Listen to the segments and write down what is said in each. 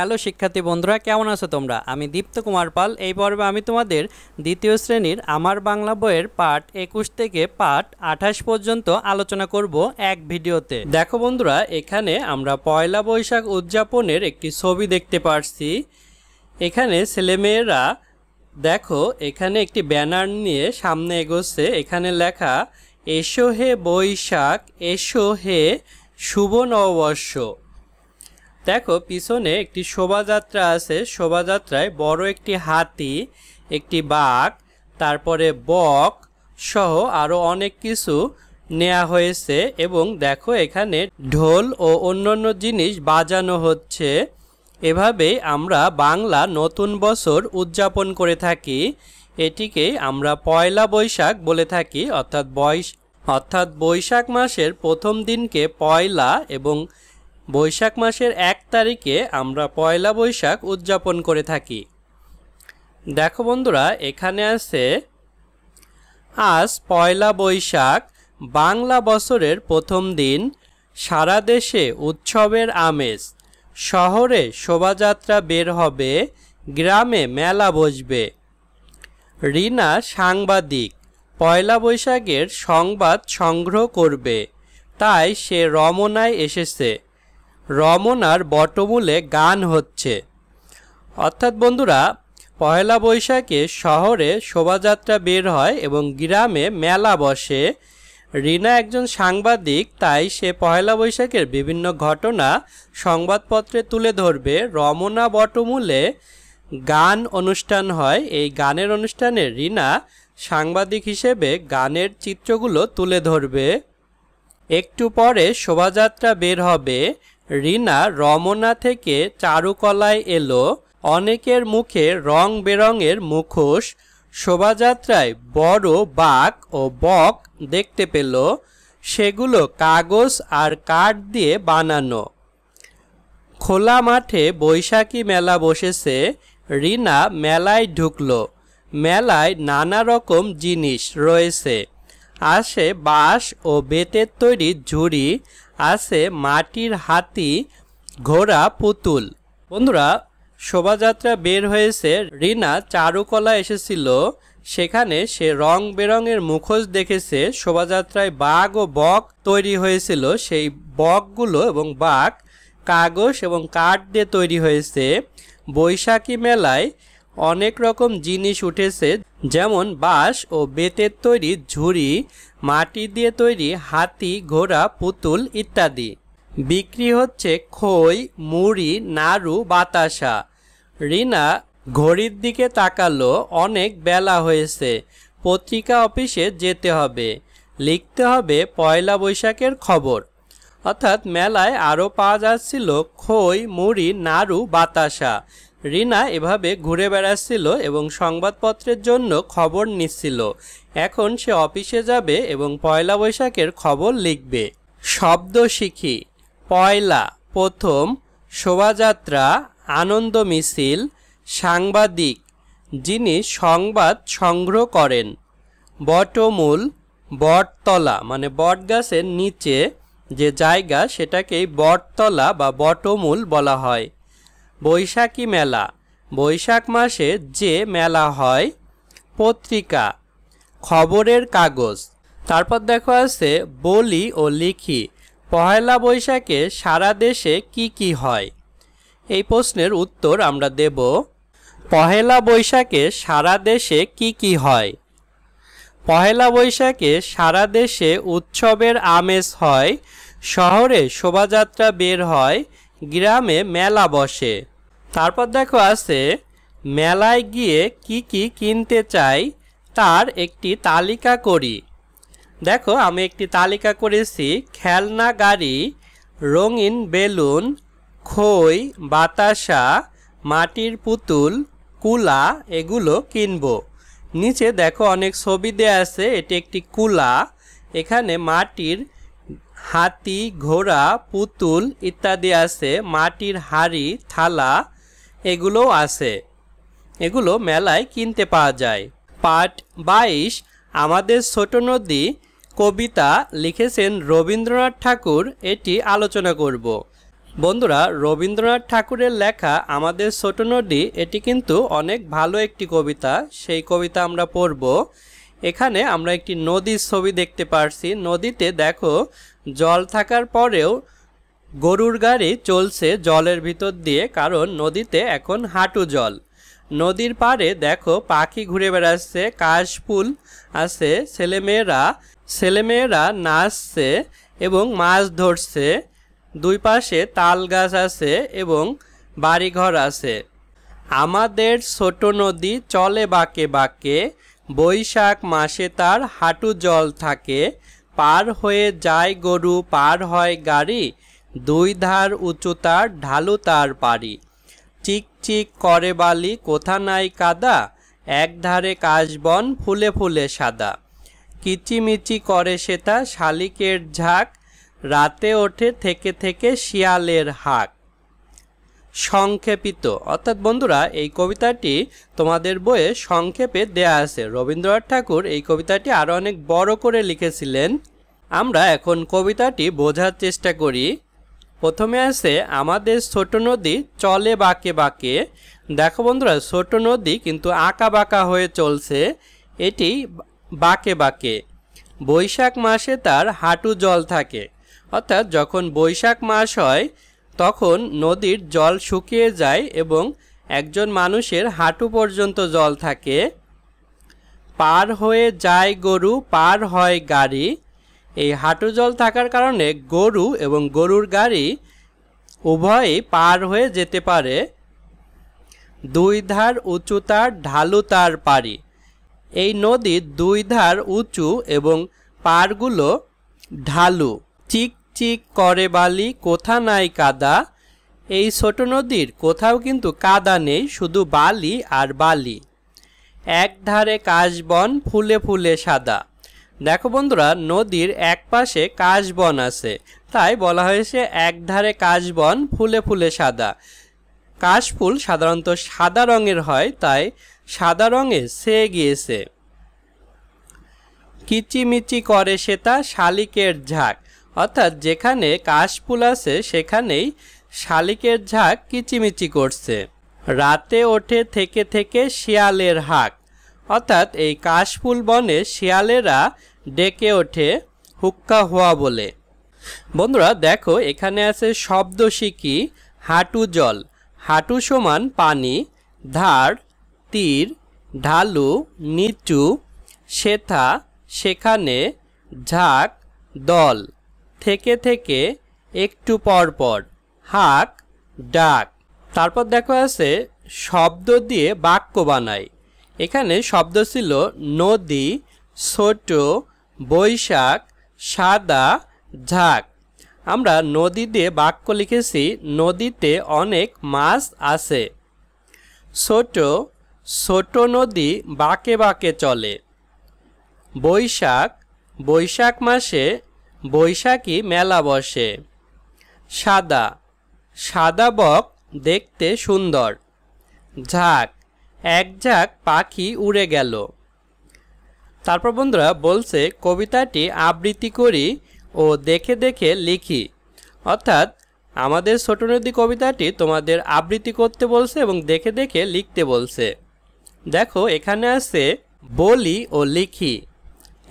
hello শিক্ষার্থী বন্ধুরা কেমন আছো তোমরা আমি দীপ্ত কুমার পাল এই পর্বে আমি তোমাদের দ্বিতীয় শ্রেণীর আমার বাংলা বইয়ের পাঠ একুশ থেকে পাঠ আঠাশ পর্যন্ত আলোচনা করব এক ভিডিওতে দেখো বন্ধুরা এখানে আমরা পয়লা বৈশাখ উদযাপনের একটি ছবি দেখতে পারছি এখানে ছেলেমেয়েরা দেখো এখানে একটি ব্যানার নিয়ে সামনে এগোচ্ছে এখানে লেখা এসো হে বৈশাখ এসো হে শুভ নববর্ষ দেখো পিছনে একটি শোভাযাত্রা আছে শোভাযাত্রায় বড় একটি হাতি একটি বাঘ তারপরে বক সহ আরও অনেক কিছু নেওয়া হয়েছে এবং দেখো এখানে ঢোল ও অন্যান্য জিনিস বাজানো হচ্ছে এভাবে আমরা বাংলা নতুন বছর উদযাপন করে থাকি এটিকে আমরা পয়লা বৈশাখ বলে থাকি অর্থাৎ বৈশ অর্থাৎ বৈশাখ মাসের প্রথম দিনকে পয়লা এবং বৈশাখ মাসের এক তারিখে আমরা পয়লা বৈশাখ উদযাপন করে থাকি দেখো বন্ধুরা এখানে আছে আজ পয়লা বৈশাখ বাংলা বছরের প্রথম দিন সারা দেশে উৎসবের আমেজ শহরে শোভাযাত্রা বের হবে গ্রামে মেলা বসবে রিনা সাংবাদিক পয়লা বৈশাখের সংবাদ সংগ্রহ করবে তাই সে রমনায় এসেছে রমনার বটমূলে গান হচ্ছে অর্থাৎ বন্ধুরা পয়লা বৈশাখে শহরে শোভাযাত্রা বের হয় এবং গ্রামে মেলা বসে রিনা একজন সাংবাদিক তাই সে পয়লা বৈশাখের বিভিন্ন ঘটনা সংবাদপত্রে তুলে ধরবে রমনা বটমূলে গান অনুষ্ঠান হয় এই গানের অনুষ্ঠানে রিনা সাংবাদিক হিসেবে গানের চিত্রগুলো তুলে ধরবে একটু পরে শোভাযাত্রা বের হবে রিনা রমনা থেকে চারুকলায় এলো অনেকের মুখে রং বেরঙের মুখোশ শোভাযাত্রায় বড় বাঘ ও বক দেখতে পেল সেগুলো কাগজ আর কাঠ দিয়ে বানানো খোলা মাঠে বৈশাখী মেলা বসেছে রিনা মেলায় ঢুকলো মেলায় নানা রকম জিনিস রয়েছে আসে বাঁশ ও বেতের তৈরি ঝুড়ি আছে মাটির হাতি ঘোড়া পুতুল বন্ধুরা শোভাযাত্রা বের হয়েছে রিনা চারুকলা এসেছিল সেখানে সে রং বেরঙের মুখোশ দেখেছে শোভাযাত্রায় বাঘ ও বক তৈরি হয়েছিল সেই বকগুলো এবং বাঘ কাগজ এবং কাঠ দিয়ে তৈরি হয়েছে বৈশাখী মেলায় অনেক রকম জিনিস উঠেছে যেমন বাঁশ ও বেতের তৈরি ঝুড়ি মাটি দিয়ে তৈরি হাতি ঘোড়া পুতুল ইত্যাদি বিক্রি হচ্ছে খই মুড়ি নাড়ু বাতাসা রিনা ঘড়ির দিকে তাকালো অনেক বেলা হয়েছে পত্রিকা অফিসে যেতে হবে লিখতে হবে পয়লা বৈশাখের খবর অর্থাৎ মেলায় আরও পাওয়া যাচ্ছিল খই মুড়ি নাড়ু বাতাসা রিনা এভাবে ঘুরে বেড়াচ্ছিল এবং সংবাদপত্রের জন্য খবর নিচ্ছিল এখন সে অফিসে যাবে এবং পয়লা বৈশাখের খবর লিখবে শব্দ শিখি পয়লা প্রথম শোভাযাত্রা আনন্দ মিছিল সাংবাদিক যিনি সংবাদ সংগ্রহ করেন বটমূল বটতলা মানে বটগাছের নিচে যে জায়গা সেটাকেই বটতলা বা বটমূল বলা হয় বৈশাখী মেলা বৈশাখ মাসে যে মেলা হয় পত্রিকা খবরের কাগজ তারপর দেখো আছে বলি ও লিখি পহেলা বৈশাখে সারা দেশে কি কি হয় এই প্রশ্নের উত্তর আমরা দেব পহেলা বৈশাখে সারা দেশে কি কি হয় পহেলা বৈশাখে সারা দেশে উৎসবের আমেজ হয় শহরে শোভাযাত্রা বের হয় গ্রামে মেলা বসে তারপর দেখো আছে মেলায় গিয়ে কি কি কিনতে চাই তার একটি তালিকা করি দেখো আমি একটি তালিকা করেছি খেলনা গাড়ি রঙিন বেলুন খই বাতাসা মাটির পুতুল কুলা এগুলো কিনব নিচে দেখো অনেক ছবি দেয়া আছে এটি একটি কুলা এখানে মাটির হাতি ঘোড়া পুতুল ইত্যাদি আছে মাটির হাড়ি থালা এগুলোও আছে এগুলো মেলায় কিনতে পাওয়া যায় পার্ট বাইশ আমাদের ছোট নদী কবিতা লিখেছেন রবীন্দ্রনাথ ঠাকুর এটি আলোচনা করব বন্ধুরা রবীন্দ্রনাথ ঠাকুরের লেখা আমাদের ছোট নদী এটি কিন্তু অনেক ভালো একটি কবিতা সেই কবিতা আমরা পড়ব এখানে আমরা একটি নদীর ছবি দেখতে পারছি নদীতে দেখো জল থাকার পরেও গরুর গাড়ি চলছে জলের ভিতর দিয়ে কারণ নদীতে এখন হাঁটু জল নদীর পাড়ে দেখো পাখি ঘুরে বেড়াচ্ছে কাশফুল আছে ছেলেমেয়েরা ছেলেমেয়েরা নাচছে এবং মাছ ধরছে দুই পাশে তাল গাছ আছে এবং বাড়িঘর আছে আমাদের ছোট নদী চলে বাঁকে বাঁকে বৈশাখ মাসে তার হাঁটু জল থাকে পার হয়ে যায় গরু পার হয় গাড়ি দুই ধার উচ্চতার ঢালু তার পারি চিক চিক করে বালি কোথা নাই কাদা এক ধারে কাশবন ফুলে ফুলে সাদা কিচিমিচি করে সেতা শালিকের ঝাঁক রাতে ওঠে থেকে থেকে শিয়ালের হাক সংক্ষেপিত অর্থাৎ বন্ধুরা এই কবিতাটি তোমাদের বইয়ে সংক্ষেপে দেয়া আছে রবীন্দ্রনাথ ঠাকুর এই কবিতাটি আরও অনেক বড় করে লিখেছিলেন আমরা এখন কবিতাটি বোঝার চেষ্টা করি প্রথমে আছে আমাদের ছোট নদী চলে বাঁকে বাঁকে দেখো বন্ধুরা ছোট নদী কিন্তু আঁকা বাঁকা হয়ে চলছে এটি বাঁকে বাঁকে বৈশাখ মাসে তার হাঁটু জল থাকে অর্থাৎ যখন বৈশাখ মাস হয় তখন নদীর জল শুকিয়ে যায় এবং একজন মানুষের হাঁটু পর্যন্ত জল থাকে পার হয়ে যায় গরু পার হয় গাড়ি এই হাঁটু জল থাকার কারণে গরু এবং গরুর গাড়ি উভয়ই পার হয়ে যেতে পারে দুই ধার উঁচু তার ঢালু তার পারি এই নদীর দুই ধার উঁচু এবং পাড়গুলো ঢালু চিক চিক করে বালি কোথা নাই কাদা এই ছোট নদীর কোথাও কিন্তু কাদা নেই শুধু বালি আর বালি এক ধারে কাশবন ফুলে ফুলে সাদা দেখো বন্ধুরা নদীর এক পাশে কাশবন আছে তাই বলা হয়েছে একধারে কাশবন ফুলে ফুলে সাদা কাশফুল সাধারণত সাদা রঙের হয় তাই সাদা রঙে সে গিয়েছে কিচিমিচি করে সেটা শালিকের ঝাঁক অর্থাৎ যেখানে কাশফুল আছে সেখানেই শালিকের ঝাঁক কিচিমিচি করছে রাতে ওঠে থেকে থেকে শিয়ালের হাঁক অর্থাৎ এই কাশফুল বনে শিয়ালেরা ডেকে ওঠে হুক্কা হওয়া বলে বন্ধুরা দেখো এখানে আছে শব্দ শিখি হাঁটু জল হাঁটু সমান পানি ধার তীর ঢালু নিচু সেথা সেখানে ঝাঁক দল থেকে থেকে একটু পরপর হাক ডাক তারপর দেখো আছে শব্দ দিয়ে বাক্য বানায় এখানে শব্দ ছিল নদী ছোট বৈশাখ সাদা ঝাঁক আমরা নদী দিয়ে বাক্য লিখেছি নদীতে অনেক মাছ আছে ছোট ছোট নদী বাঁকে বাঁকে চলে বৈশাখ বৈশাখ মাসে বৈশাখী মেলা বসে সাদা সাদা বক দেখতে সুন্দর ঝাঁক এক ঝাঁক পাখি উড়ে গেল তারপর বন্ধুরা বলছে কবিতাটি আবৃত্তি করি ও দেখে দেখে লিখি অর্থাৎ আমাদের ছোট নদী কবিতাটি তোমাদের আবৃত্তি করতে বলছে এবং দেখে দেখে লিখতে বলছে দেখো এখানে আছে বলি ও লিখি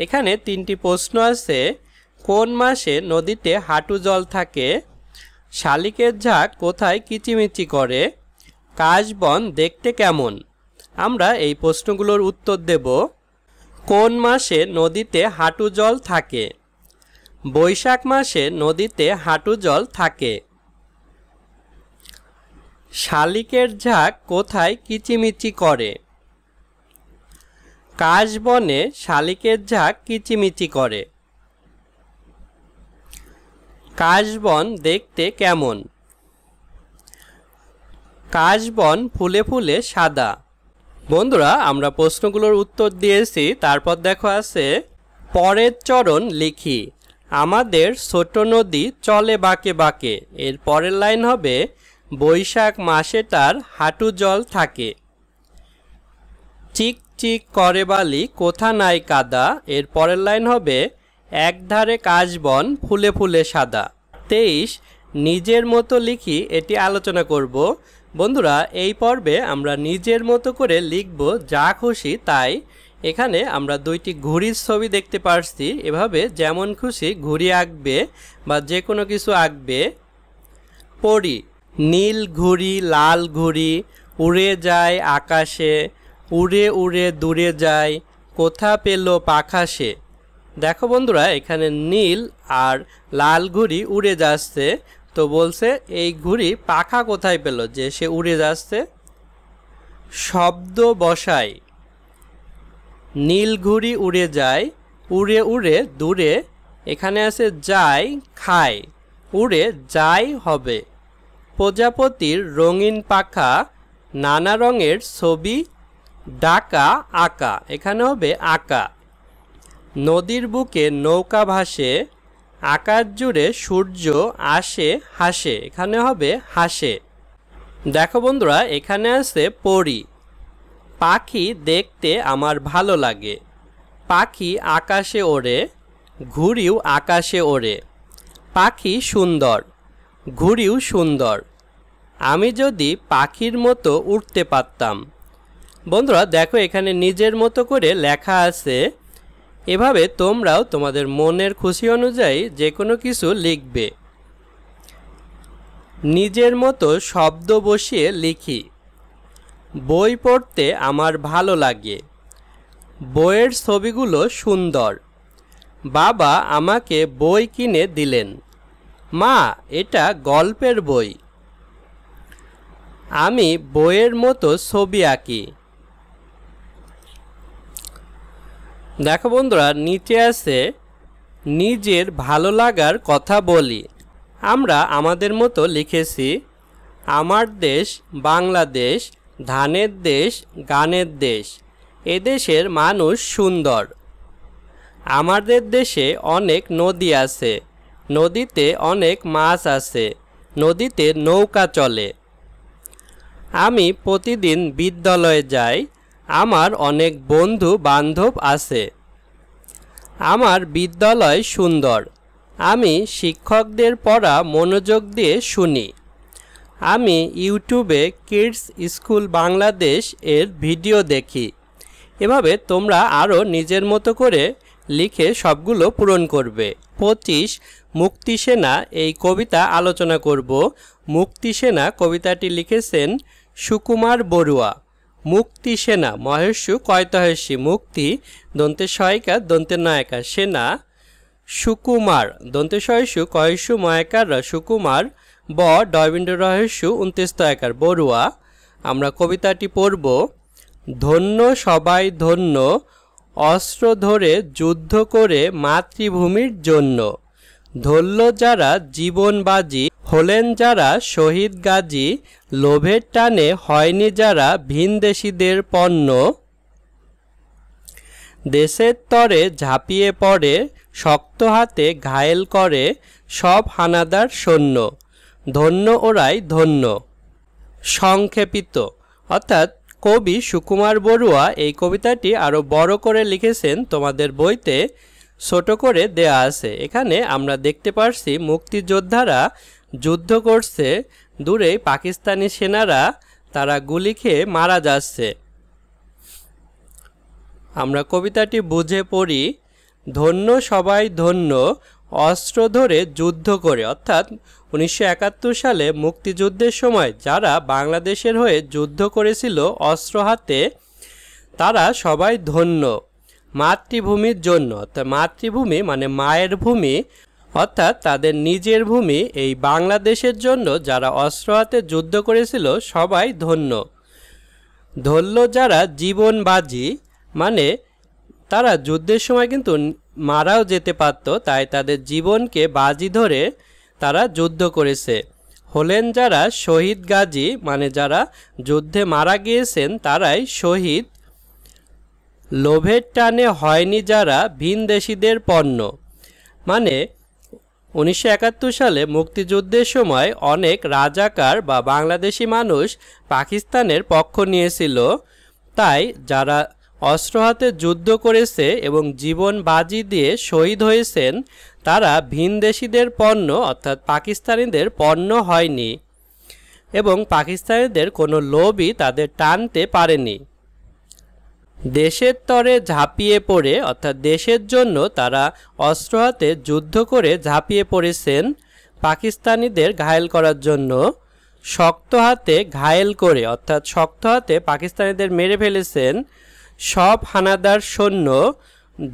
এখানে তিনটি প্রশ্ন আছে কোন মাসে নদীতে হাঁটু জল থাকে শালিকের ঝাঁক কোথায় কিচিমিচি করে কাশবন দেখতে কেমন আমরা এই প্রশ্নগুলোর উত্তর দেব কোন মাসে নদীতে হাঁটু জল থাকে বৈশাখ মাসে নদীতে হাঁটু জল থাকে শালিকের ঝাঁক কোথায় কিচিমিচি করে কাশবনে শালিকের ঝাঁক কিচিমিচি করে কাশবন দেখতে কেমন কাশবন ফুলে ফুলে সাদা বন্ধুরা আমরা প্রশ্নগুলোর উত্তর দিয়েছি তারপর দেখো আছে পরের চরণ লিখি আমাদের ছোট নদী চলে বাঁকে বাঁকে এর পরের লাইন হবে বৈশাখ মাসে তার হাঁটু জল থাকে চিক চিক করে বালি কোথা নাই কাদা এর পরের লাইন হবে একধারে কাশবন ফুলে ফুলে সাদা তেইশ নিজের মতো লিখি এটি আলোচনা করব বন্ধুরা এই পর্বে আমরা নিজের মতো করে লিখব যা খুশি তাই এখানে আমরা দুইটি ঘুড়ির ছবি দেখতে পারছি এভাবে যেমন খুশি ঘুড়ি আঁকবে বা যে কোনো কিছু আঁকবে পড়ি নীল ঘুড়ি লাল ঘুড়ি উড়ে যায় আকাশে উড়ে উড়ে দূরে যায় কোথা পেল পাখাশে দেখো বন্ধুরা এখানে নীল আর লাল ঘুড়ি উড়ে যাচ্ছে তো বলছে এই ঘুড়ি পাখা কোথায় পেল যে সে উড়ে যাচ্ছে শব্দ বসায় নীল ঘুড়ি উড়ে যায় উড়ে উড়ে দূরে এখানে আছে যায় খায় উড়ে যাই হবে প্রজাপতির রঙিন পাখা নানা রঙের ছবি ডাকা আঁকা এখানে হবে আঁকা নদীর বুকে নৌকা ভাসে আকাশ জুড়ে সূর্য আসে হাসে এখানে হবে হাসে দেখো বন্ধুরা এখানে আছে পরি পাখি দেখতে আমার ভালো লাগে পাখি আকাশে ওড়ে ঘুড়িও আকাশে ওড়ে পাখি সুন্দর ঘুড়িও সুন্দর আমি যদি পাখির মতো উঠতে পারতাম বন্ধুরা দেখো এখানে নিজের মতো করে লেখা আছে এভাবে তোমরাও তোমাদের মনের খুশি অনুযায়ী যে কোনো কিছু লিখবে নিজের মতো শব্দ বসিয়ে লিখি বই পড়তে আমার ভালো লাগে বইয়ের ছবিগুলো সুন্দর বাবা আমাকে বই কিনে দিলেন মা এটা গল্পের বই আমি বইয়ের মতো ছবি আঁকি দেখো বন্ধুরা নিচে আছে নিজের ভালো লাগার কথা বলি আমরা আমাদের মতো লিখেছি আমার দেশ বাংলাদেশ ধানের দেশ গানের দেশ এদেশের মানুষ সুন্দর আমাদের দেশে অনেক নদী আছে নদীতে অনেক মাছ আছে নদীতে নৌকা চলে আমি প্রতিদিন বিদ্যালয়ে যাই আমার অনেক বন্ধু বান্ধব আছে আমার বিদ্যালয় সুন্দর আমি শিক্ষকদের পড়া মনোযোগ দিয়ে শুনি আমি ইউটিউবে কিডস স্কুল বাংলাদেশ এর ভিডিও দেখি এভাবে তোমরা আরও নিজের মতো করে লিখে সবগুলো পূরণ করবে পঁচিশ মুক্তিসেনা এই কবিতা আলোচনা করব মুক্তিসেনা কবিতাটি লিখেছেন সুকুমার বড়ুয়া মুক্তি সেনা মহেশু কয়তহেশি মুক্তি দন্তে সহায়িকা দন্তে নায়কা সেনা সুকুমার দন্তে সহসু কয়সু মায়কার সুকুমার ব ডয়বিন্দ রহস্য উনত্রিস্তয়াকার বড়ুয়া আমরা কবিতাটি পড়ব ধন্য সবাই ধন্য অস্ত্র ধরে যুদ্ধ করে মাতৃভূমির জন্য ধরল যারা জীবন বাজি হলেন যারা শহীদ গাজী লোভের টানে হয়নি যারা ভিনদেশিদের পণ্য দেশের তরে ঝাঁপিয়ে পড়ে শক্ত হাতে ঘায়েল করে সব হানাদার সৈন্য ধন্য ওরাই ধন্য সংক্ষেপিত অর্থাৎ কবি সুকুমার বড়ুয়া এই কবিতাটি আরও বড় করে লিখেছেন তোমাদের বইতে ছোট করে দেয়া আছে এখানে আমরা দেখতে পারছি মুক্তিযোদ্ধারা যুদ্ধ করছে দূরেই পাকিস্তানি সেনারা তারা গুলি খেয়ে মারা যাচ্ছে আমরা কবিতাটি বুঝে পড়ি ধন্য সবাই ধন্য অস্ত্র ধরে যুদ্ধ করে অর্থাৎ উনিশশো সালে মুক্তিযুদ্ধের সময় যারা বাংলাদেশের হয়ে যুদ্ধ করেছিল অস্ত্র হাতে তারা সবাই ধন্য মাতৃভূমির জন্য তো মাতৃভূমি মানে মায়ের ভূমি অর্থাৎ তাদের নিজের ভূমি এই বাংলাদেশের জন্য যারা অস্ত্র হাতে যুদ্ধ করেছিল সবাই ধন্য ধন্য যারা জীবন বাজি মানে তারা যুদ্ধের সময় কিন্তু মারাও যেতে পারত তাই তাদের জীবনকে বাজি ধরে তারা যুদ্ধ করেছে হলেন যারা শহীদ গাজী মানে যারা যুদ্ধে মারা গিয়েছেন তারাই শহীদ লোভের টানে হয়নি যারা ভিনদেশিদের পণ্য মানে উনিশশো সালে মুক্তিযুদ্ধের সময় অনেক রাজাকার বা বাংলাদেশি মানুষ পাকিস্তানের পক্ষ নিয়েছিল তাই যারা অস্ত্র হাতে যুদ্ধ করেছে এবং জীবন বাজি দিয়ে শহীদ হয়েছেন তারা ভিনদেশিদের পণ্য অর্থাৎ পাকিস্তানিদের পণ্য হয়নি এবং পাকিস্তানিদের কোনো লোভই তাদের টানতে পারেনি দেশের তরে ঝাঁপিয়ে পড়ে অর্থাৎ দেশের জন্য তারা অস্ত্র হাতে যুদ্ধ করে ঝাঁপিয়ে পড়েছেন পাকিস্তানিদের ঘায়েল করার জন্য শক্ত হাতে ঘায়েল করে অর্থাৎ শক্ত হাতে পাকিস্তানিদের মেরে ফেলেছেন সব হানাদার সৈন্য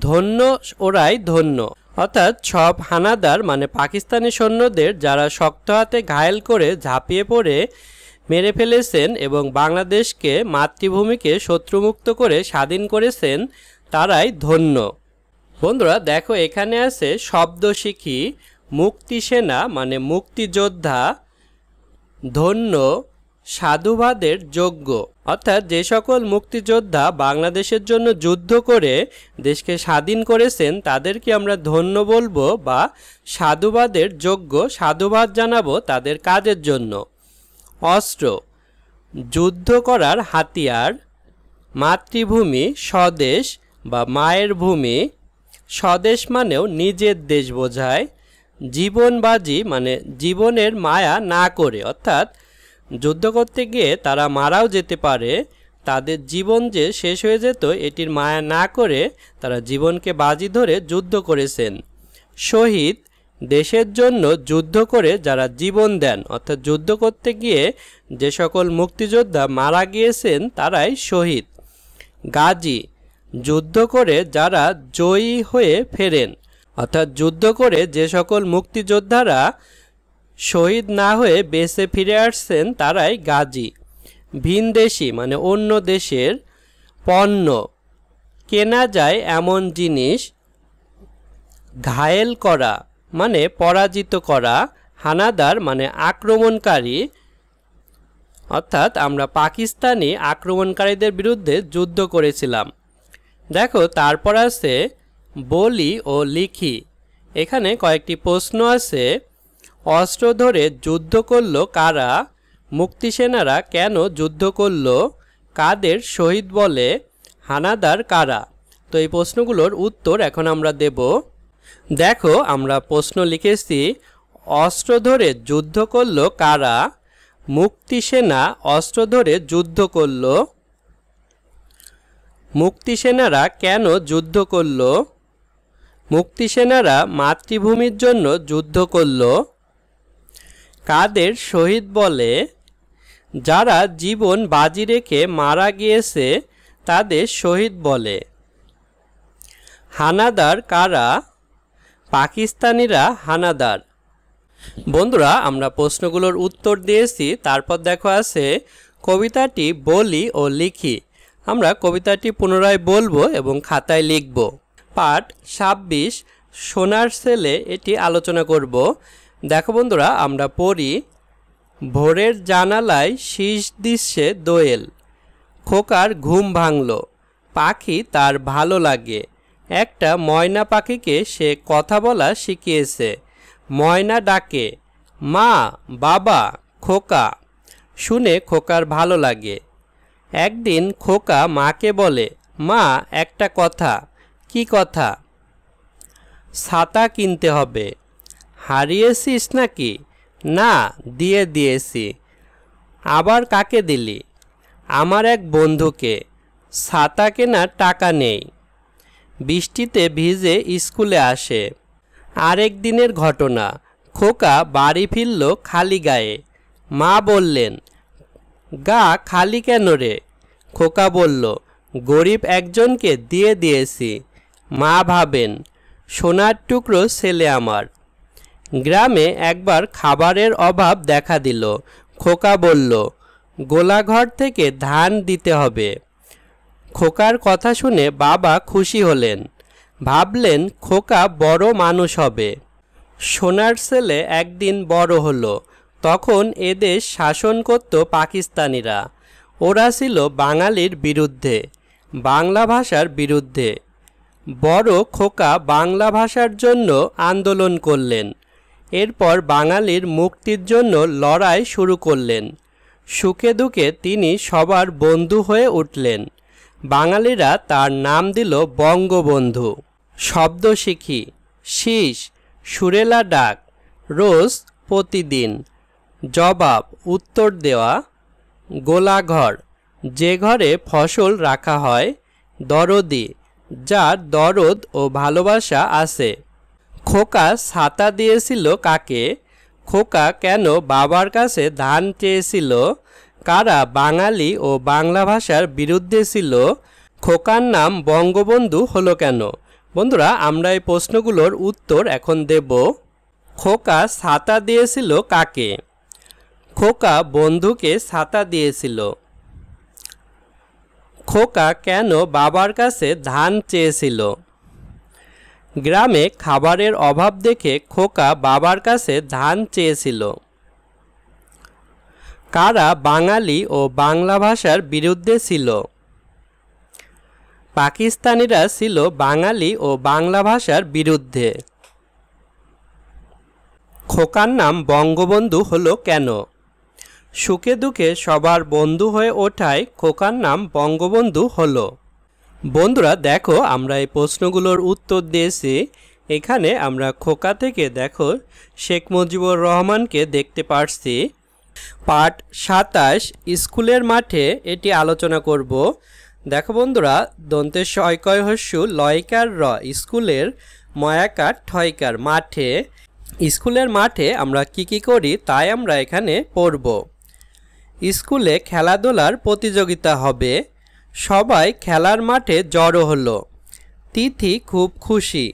ধন্য ওরাই ধন্য অর্থাৎ সব হানাদার মানে পাকিস্তানি সৈন্যদের যারা শক্ত হাতে ঘায়েল করে ঝাঁপিয়ে পড়ে মেরে ফেলেছেন এবং বাংলাদেশকে মাতৃভূমিকে শত্রুমুক্ত করে স্বাধীন করেছেন তারাই ধন্য বন্ধুরা দেখো এখানে আছে শব্দ শিখি মুক্তি সেনা মানে মুক্তিযোদ্ধা ধন্য সাধুবাদের যোগ্য অর্থাৎ যে সকল মুক্তিযোদ্ধা বাংলাদেশের জন্য যুদ্ধ করে দেশকে স্বাধীন করেছেন তাদেরকে আমরা ধন্য বলবো বা সাধুবাদের যোগ্য সাধুবাদ জানাবো তাদের কাজের জন্য অস্ত্র যুদ্ধ করার হাতিয়ার মাতৃভূমি স্বদেশ বা মায়ের ভূমি স্বদেশ মানেও নিজের দেশ বোঝায় জীবনবাজি মানে জীবনের মায়া না করে অর্থাৎ যুদ্ধ করতে গিয়ে তারা মারাও যেতে পারে তাদের জীবন যে শেষ হয়ে যেত এটির মায়া না করে তারা জীবনকে বাজি ধরে যুদ্ধ করেছেন শহীদ দেশের জন্য যুদ্ধ করে যারা জীবন দেন অর্থাৎ যুদ্ধ করতে গিয়ে যে সকল মুক্তিযোদ্ধা মারা গিয়েছেন তারাই শহীদ গাজী যুদ্ধ করে যারা জয়ী হয়ে ফেরেন অর্থাৎ যুদ্ধ করে যে সকল মুক্তিযোদ্ধারা শহীদ না হয়ে বেঁচে ফিরে আসছেন তারাই গাজী ভিনদেশি মানে অন্য দেশের পণ্য কেনা যায় এমন জিনিস ঘায়েল করা মানে পরাজিত করা হানাদার মানে আক্রমণকারী অর্থাৎ আমরা পাকিস্তানি আক্রমণকারীদের বিরুদ্ধে যুদ্ধ করেছিলাম দেখো তারপর আছে বলি ও লিখি এখানে কয়েকটি প্রশ্ন আছে অস্ত্র ধরে যুদ্ধ করল কারা মুক্তিসেনারা কেন যুদ্ধ করল কাদের শহীদ বলে হানাদার কারা তো এই প্রশ্নগুলোর উত্তর এখন আমরা দেব দেখো আমরা প্রশ্ন লিখেছি অস্ত্র ধরে যুদ্ধ করল কারা মুক্তিসেনা অস্ত্র ধরে যুদ্ধ করল মুক্তিসেনারা কেন যুদ্ধ করল মুক্তিসেনারা মাতৃভূমির জন্য যুদ্ধ করল কাদের শহীদ বলে যারা জীবন বাজি রেখে মারা গিয়েছে তাদের শহীদ বলে হানাদার কারা পাকিস্তানিরা হানাদার বন্ধুরা আমরা প্রশ্নগুলোর উত্তর দিয়েছি তারপর দেখো আছে কবিতাটি বলি ও লিখি আমরা কবিতাটি পুনরায় বলবো এবং খাতায় লিখব পাঠ ছাব্বিশ সোনার ছেলে এটি আলোচনা করব দেখো বন্ধুরা আমরা পড়ি ভোরের জানালায় শীষ দৃশ্যে দোয়েল খোকার ঘুম ভাঙল পাখি তার ভালো লাগে একটা ময়না পাখিকে সে কথা বলা শিখিয়েছে ময়না ডাকে মা বাবা খোকা শুনে খোকার ভালো লাগে একদিন খোকা মাকে বলে মা একটা কথা কি কথা ছাতা কিনতে হবে হারিয়েছিস নাকি না দিয়ে দিয়েছি আবার কাকে দিলি আমার এক বন্ধুকে ছাতা কেনার টাকা নেই বৃষ্টিতে ভিজে স্কুলে আসে আরেক দিনের ঘটনা খোকা বাড়ি ফিরল খালি গায়ে মা বললেন গা খালি কেন রে খোকা বলল গরিব একজনকে দিয়ে দিয়েছি মা ভাবেন সোনার টুকরো ছেলে আমার গ্রামে একবার খাবারের অভাব দেখা দিল খোকা বলল গোলাঘর থেকে ধান দিতে হবে খোকার কথা শুনে বাবা খুশি হলেন ভাবলেন খোকা বড় মানুষ হবে সোনার ছেলে একদিন বড় হলো তখন এদেশ শাসন করত পাকিস্তানিরা ওরা ছিল বাঙালির বিরুদ্ধে বাংলা ভাষার বিরুদ্ধে বড় খোকা বাংলা ভাষার জন্য আন্দোলন করলেন এরপর বাঙালির মুক্তির জন্য লড়াই শুরু করলেন সুখে দুঃখে তিনি সবার বন্ধু হয়ে উঠলেন বাঙালিরা তার নাম দিল বঙ্গবন্ধু শব্দ শিখি শীষ সুরেলা ডাক রোজ প্রতিদিন জবাব উত্তর দেওয়া গোলাঘর যে ঘরে ফসল রাখা হয় দরদি যার দরদ ও ভালোবাসা আছে খোকা ছাতা দিয়েছিল কাকে খোকা কেন বাবার কাছে ধান চেয়েছিল কারা বাঙালি ও বাংলা ভাষার বিরুদ্ধে ছিল খোকার নাম বঙ্গবন্ধু হলো কেন বন্ধুরা আমরা এই প্রশ্নগুলোর উত্তর এখন দেব খোকা ছাতা দিয়েছিল কাকে খোকা বন্ধুকে ছাতা দিয়েছিল খোকা কেন বাবার কাছে ধান চেয়েছিল গ্রামে খাবারের অভাব দেখে খোকা বাবার কাছে ধান চেয়েছিল কারা বাঙালি ও বাংলা ভাষার বিরুদ্ধে ছিল পাকিস্তানিরা ছিল বাঙালি ও বাংলা ভাষার বিরুদ্ধে খোকার নাম বঙ্গবন্ধু হলো কেন সুখে দুঃখে সবার বন্ধু হয়ে ওঠায় খোকার নাম বঙ্গবন্ধু হলো বন্ধুরা দেখো আমরা এই প্রশ্নগুলোর উত্তর দিয়েছি এখানে আমরা খোকা থেকে দেখো শেখ মুজিবুর রহমানকে দেখতে পারছি পাঠ সাতাশ স্কুলের মাঠে এটি আলোচনা করব দেখো বন্ধুরা দন্তে সয়কয় হস্যু লয়কার র স্কুলের ময়াকার ঠয়কার মাঠে স্কুলের মাঠে আমরা কি কি করি তাই আমরা এখানে পড়ব স্কুলে খেলাধুলার প্রতিযোগিতা হবে সবাই খেলার মাঠে জড়ো হলো তিথি খুব খুশি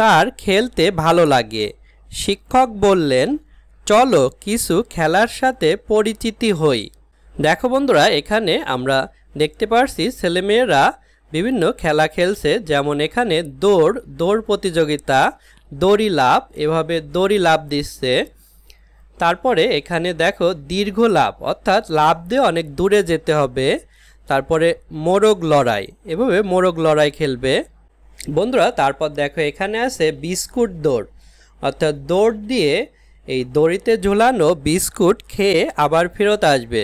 তার খেলতে ভালো লাগে শিক্ষক বললেন চলো কিছু খেলার সাথে পরিচিতি হই দেখো বন্ধুরা এখানে আমরা দেখতে পারছি ছেলেমেয়েরা বিভিন্ন খেলা খেলছে যেমন এখানে দৌড় দৌড় প্রতিযোগিতা দড়ি লাভ এভাবে দড়ি লাভ দিচ্ছে তারপরে এখানে দেখো দীর্ঘ লাভ অর্থাৎ লাভ দিয়ে অনেক দূরে যেতে হবে তারপরে মোরগ লড়াই এভাবে মোরগ লড়াই খেলবে বন্ধুরা তারপর দেখো এখানে আছে বিস্কুট দৌড় অর্থাৎ দৌড় দিয়ে এই দড়িতে ঝুলানো বিস্কুট খেয়ে আবার ফেরত আসবে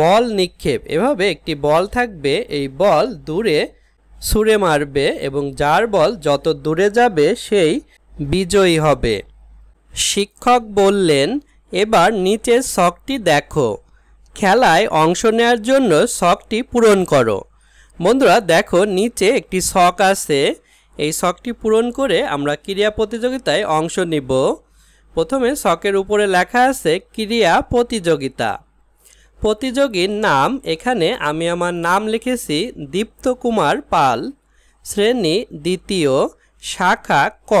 বল নিক্ষেপ এভাবে একটি বল থাকবে এই বল দূরে ছুঁড়ে মারবে এবং যার বল যত দূরে যাবে সেই বিজয়ী হবে শিক্ষক বললেন এবার নিচের শখটি দেখো খেলায় অংশ নেওয়ার জন্য শখটি পূরণ করো বন্ধুরা দেখো নিচে একটি শখ আছে এই শখটি পূরণ করে আমরা ক্রীড়া প্রতিযোগিতায় অংশ নিব প্রথমে শখের উপরে লেখা আছে ক্রিয়া প্রতিযোগিতা প্রতিযোগীর নাম এখানে আমি আমার নাম লিখেছি দীপ্ত কুমার পাল শ্রেণী দ্বিতীয় শাখা ক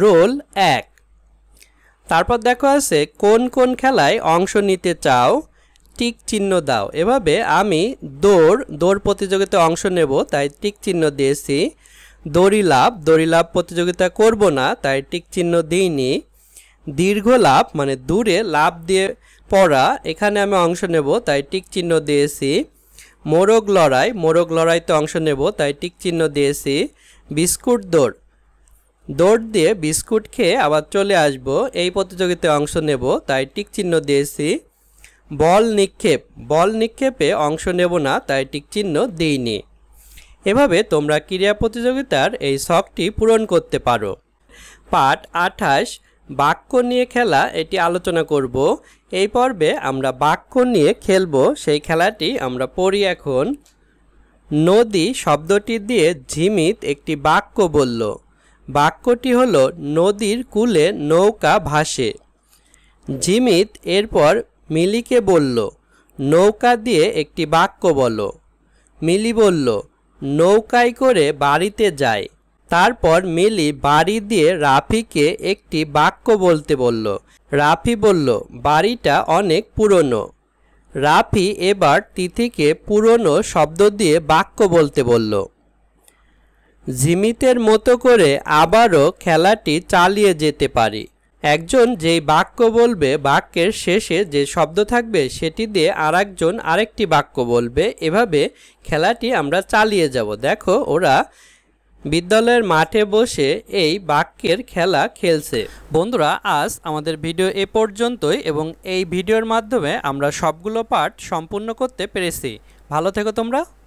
রোল এক তারপর দেখো আছে কোন কোন খেলায় অংশ নিতে চাও টিক চিহ্ন দাও এভাবে আমি দৌড় দৌড় প্রতিযোগিতায় অংশ নেব তাই টিক চিহ্ন দিয়েছি দড়ি লাভ দড়ি লাভ প্রতিযোগিতা করব না তাই টিক চিহ্ন দিইনি দীর্ঘ লাভ মানে দূরে লাভ দিয়ে পড়া এখানে আমি অংশ নেব তাই টিক চিহ্ন দিয়েছি মোরগ লড়াই মোরগ লড়াইতে অংশ নেব তাই টিক চিহ্ন দিয়েছি বিস্কুট দৌড় দৌড় দিয়ে বিস্কুট খেয়ে আবার চলে আসব এই প্রতিযোগিতায় অংশ নেব তাই টিক চিহ্ন দিয়েছি বল নিক্ষেপ বল নিক্ষেপে অংশ নেব না তাই টিক চিহ্ন দিইনি এভাবে তোমরা ক্রীড়া প্রতিযোগিতার এই শখটি পূরণ করতে পারো পাঠ আঠাশ বাক্য নিয়ে খেলা এটি আলোচনা করব এই পর্বে আমরা বাক্য নিয়ে খেলব সেই খেলাটি আমরা পড়ি এখন নদী শব্দটি দিয়ে ঝিমিত একটি বাক্য বলল বাক্যটি হল নদীর কূলে নৌকা ভাসে ঝিমিত এরপর মিলিকে বলল নৌকা দিয়ে একটি বাক্য বলো মিলি বলল নৌকায় করে বাড়িতে যায় তারপর মিলি বাড়ি দিয়ে রাফিকে একটি বাক্য বলতে বলল রাফি বলল বাড়িটা অনেক পুরনো রাফি এবার তিথিকে পুরনো শব্দ দিয়ে বাক্য বলতে বলল ঝিমিতের মতো করে আবারও খেলাটি চালিয়ে যেতে পারি একজন যেই বাক্য বলবে বাক্যের শেষে যে শব্দ থাকবে সেটি দিয়ে আরেকজন আরেকটি বাক্য বলবে এভাবে খেলাটি আমরা চালিয়ে যাব দেখো ওরা বিদ্যালয়ের মাঠে বসে এই বাক্যের খেলা খেলছে বন্ধুরা আজ আমাদের ভিডিও এ পর্যন্তই এবং এই ভিডিওর মাধ্যমে আমরা সবগুলো পাঠ সম্পূর্ণ করতে পেরেছি ভালো থেকো তোমরা